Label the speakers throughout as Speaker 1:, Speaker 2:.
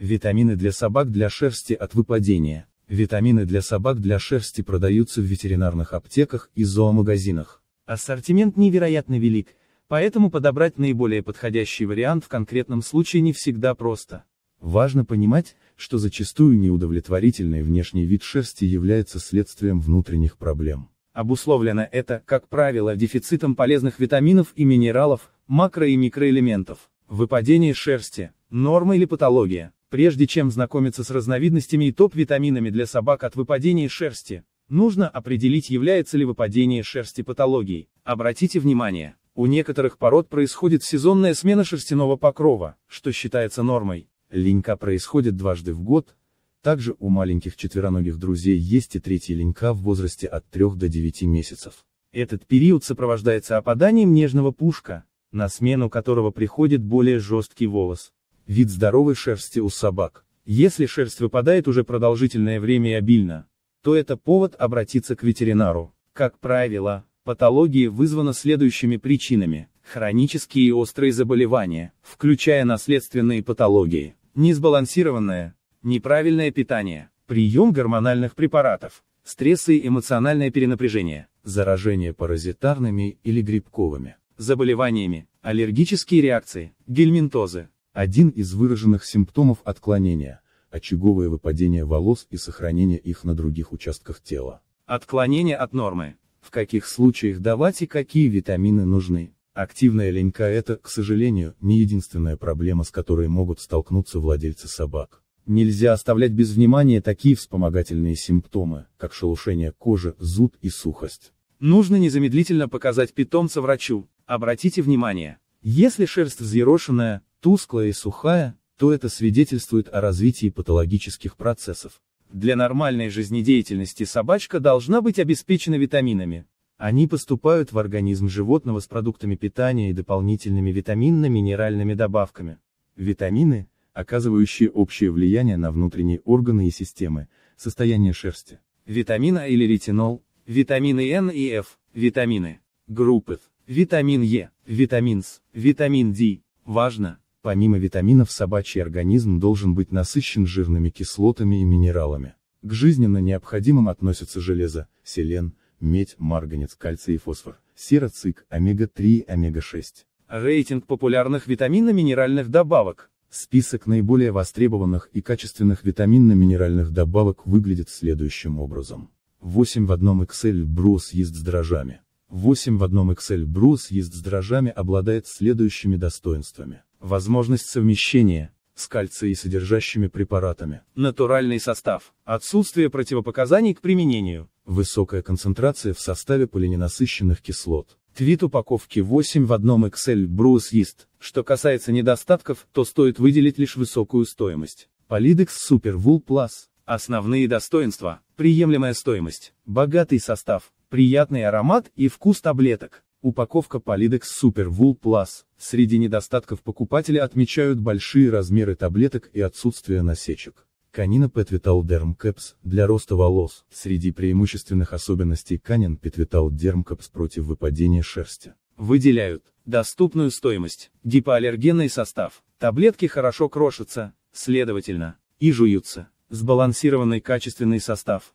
Speaker 1: Витамины для собак для шерсти от выпадения. Витамины для собак для шерсти продаются в ветеринарных аптеках и зоомагазинах. Ассортимент невероятно велик, поэтому подобрать наиболее подходящий вариант в конкретном случае не всегда просто. Важно понимать, что зачастую неудовлетворительный внешний вид шерсти является следствием внутренних проблем. Обусловлено это, как правило, дефицитом полезных витаминов и минералов, макро- и микроэлементов. Выпадение шерсти – норма или патология. Прежде чем знакомиться с разновидностями и топ-витаминами для собак от выпадения шерсти, нужно определить является ли выпадение шерсти патологией. Обратите внимание, у некоторых пород происходит сезонная смена шерстяного покрова, что считается нормой. Ленька происходит дважды в год. Также у маленьких четвероногих друзей есть и третья ленька в возрасте от 3 до 9 месяцев. Этот период сопровождается опаданием нежного пушка, на смену которого приходит более жесткий волос. Вид здоровой шерсти у собак. Если шерсть выпадает уже продолжительное время и обильно, то это повод обратиться к ветеринару. Как правило, патология вызвана следующими причинами. Хронические и острые заболевания, включая наследственные патологии, несбалансированное, неправильное питание, прием гормональных препаратов, стрессы и эмоциональное перенапряжение, заражение паразитарными или грибковыми заболеваниями, аллергические реакции, гельминтозы, один из выраженных симптомов отклонения – очаговое выпадение волос и сохранение их на других участках тела. Отклонение от нормы. В каких случаях давать и какие витамины нужны? Активная ленька – это, к сожалению, не единственная проблема, с которой могут столкнуться владельцы собак. Нельзя оставлять без внимания такие вспомогательные симптомы, как шелушение кожи, зуд и сухость. Нужно незамедлительно показать питомца врачу. Обратите внимание, если шерсть взъерошенная, тусклая и сухая, то это свидетельствует о развитии патологических процессов. Для нормальной жизнедеятельности собачка должна быть обеспечена витаминами. Они поступают в организм животного с продуктами питания и дополнительными витаминно-минеральными добавками. Витамины, оказывающие общее влияние на внутренние органы и системы, состояние шерсти. Витамин А или ретинол, витамины N и F, витамины, группы, витамин Е, витамин С, витамин D. Важно, Помимо витаминов собачий организм должен быть насыщен жирными кислотами и минералами. К жизненно необходимым относятся железо, селен, медь, марганец, кальций и фосфор, сера, цик, омега-3 омега-6. Рейтинг популярных витаминно-минеральных добавок. Список наиболее востребованных и качественных витаминно-минеральных добавок выглядит следующим образом. 8 в одном Excel Брус ест с дрожжами. 8 в одном Excel Брус ест с дрожжами обладает следующими достоинствами возможность совмещения с кальцией содержащими препаратами, натуральный состав, отсутствие противопоказаний к применению, высокая концентрация в составе полиненасыщенных кислот. Твит упаковки 8 в одном Excel Брус Yeast. Что касается недостатков, то стоит выделить лишь высокую стоимость. Polydex Super Wool Plus. Основные достоинства. Приемлемая стоимость. Богатый состав. Приятный аромат и вкус таблеток. Упаковка Polydex Super Wool Plus. Среди недостатков покупатели отмечают большие размеры таблеток и отсутствие насечек. Канина Petvital Derm Caps для роста волос. Среди преимущественных особенностей Канин Petvital Derm Caps против выпадения шерсти. Выделяют доступную стоимость, гипоаллергенный состав. Таблетки хорошо крошатся, следовательно, и жуются. Сбалансированный качественный состав.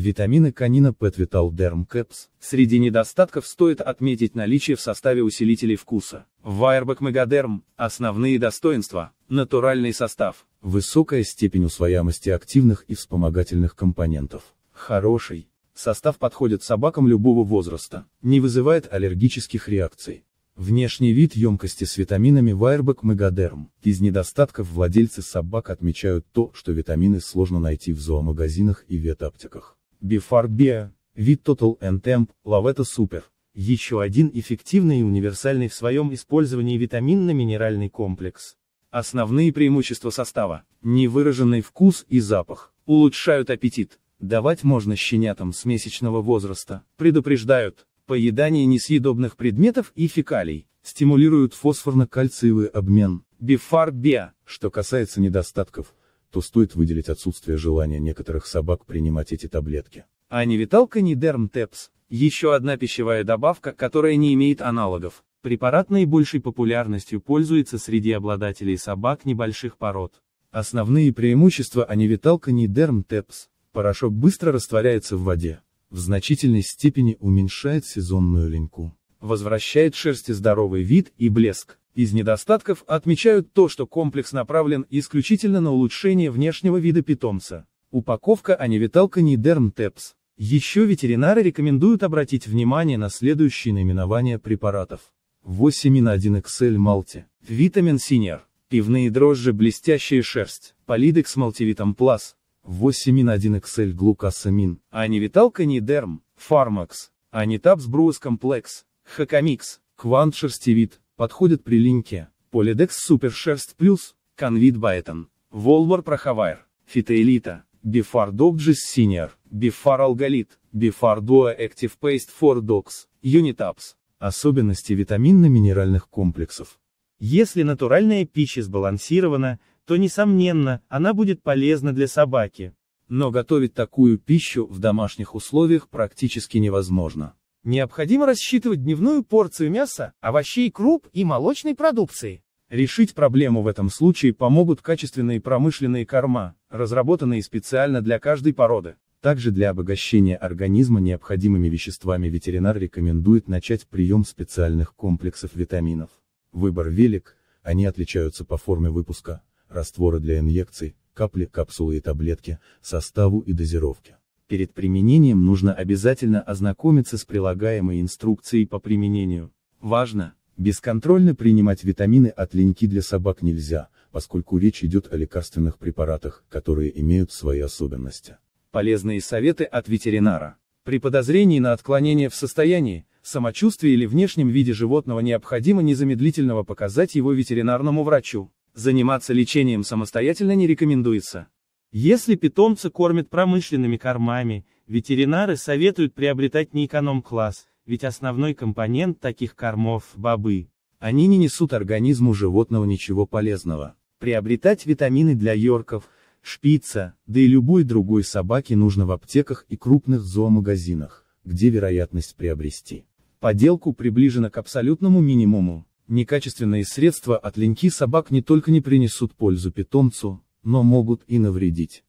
Speaker 1: Витамины канина Pet Vital Derm Caps. Среди недостатков стоит отметить наличие в составе усилителей вкуса. Вайербек Мегадерм. Основные достоинства. Натуральный состав. Высокая степень усвояемости активных и вспомогательных компонентов. Хороший. Состав подходит собакам любого возраста. Не вызывает аллергических реакций. Внешний вид емкости с витаминами Вайербек Мегадерм. Из недостатков владельцы собак отмечают то, что витамины сложно найти в зоомагазинах и ветаптиках. Before Beer, вид Total and Temp, Lavetta Super. Еще один эффективный и универсальный в своем использовании витаминно-минеральный комплекс. Основные преимущества состава. Невыраженный вкус и запах. Улучшают аппетит. Давать можно щенятам с месячного возраста. Предупреждают. Поедание несъедобных предметов и фекалий. Стимулируют фосфорно-кальциевый обмен. Бифарбия. Что касается недостатков, то стоит выделить отсутствие желания некоторых собак принимать эти таблетки. А не виталка не дермтепс, еще одна пищевая добавка, которая не имеет аналогов. Препарат наибольшей популярностью пользуется среди обладателей собак небольших пород. Основные преимущества анивиталка не дермтепс. Порошок быстро растворяется в воде, в значительной степени уменьшает сезонную линьку, возвращает шерсти здоровый вид и блеск. Из недостатков отмечают то, что комплекс направлен исключительно на улучшение внешнего вида питомца. Упаковка Анивитал Канидерм Тепс. Еще ветеринары рекомендуют обратить внимание на следующие наименования препаратов. 8 на 1 XL Малти. Витамин Синер. Пивные дрожжи блестящая шерсть. Полидекс Малтивитам Плас. 8 на 1 XL Глукасамин. Анивитал Канидерм. Фармакс. Анитапс Бруэс Комплекс. Хакамикс. Квант Шерстевит. Подходят при линьке. Polydex Super Шерсть Плюс, Convit Byton, Volvar Prohavire, Fitelita, Bifar Dogges Senior, Bifar Algalit, Bifar Duo Active Paste for Dogs, Unitaps. Особенности витаминно-минеральных комплексов. Если натуральная пища сбалансирована, то, несомненно, она будет полезна для собаки. Но готовить такую пищу в домашних условиях практически невозможно. Необходимо рассчитывать дневную порцию мяса, овощей, круп и молочной продукции. Решить проблему в этом случае помогут качественные промышленные корма, разработанные специально для каждой породы. Также для обогащения организма необходимыми веществами ветеринар рекомендует начать прием специальных комплексов витаминов. Выбор велик, они отличаются по форме выпуска, растворы для инъекций, капли, капсулы и таблетки, составу и дозировке. Перед применением нужно обязательно ознакомиться с прилагаемой инструкцией по применению. Важно, бесконтрольно принимать витамины от линьки для собак нельзя, поскольку речь идет о лекарственных препаратах, которые имеют свои особенности. Полезные советы от ветеринара. При подозрении на отклонение в состоянии, самочувствии или внешнем виде животного необходимо незамедлительно показать его ветеринарному врачу. Заниматься лечением самостоятельно не рекомендуется. Если питомца кормят промышленными кормами, ветеринары советуют приобретать не эконом-класс, ведь основной компонент таких кормов – бобы. Они не несут организму животного ничего полезного. Приобретать витамины для йорков, шпица, да и любой другой собаки нужно в аптеках и крупных зоомагазинах, где вероятность приобрести. Поделку приближена к абсолютному минимуму. Некачественные средства от линьки собак не только не принесут пользу питомцу, но могут и навредить.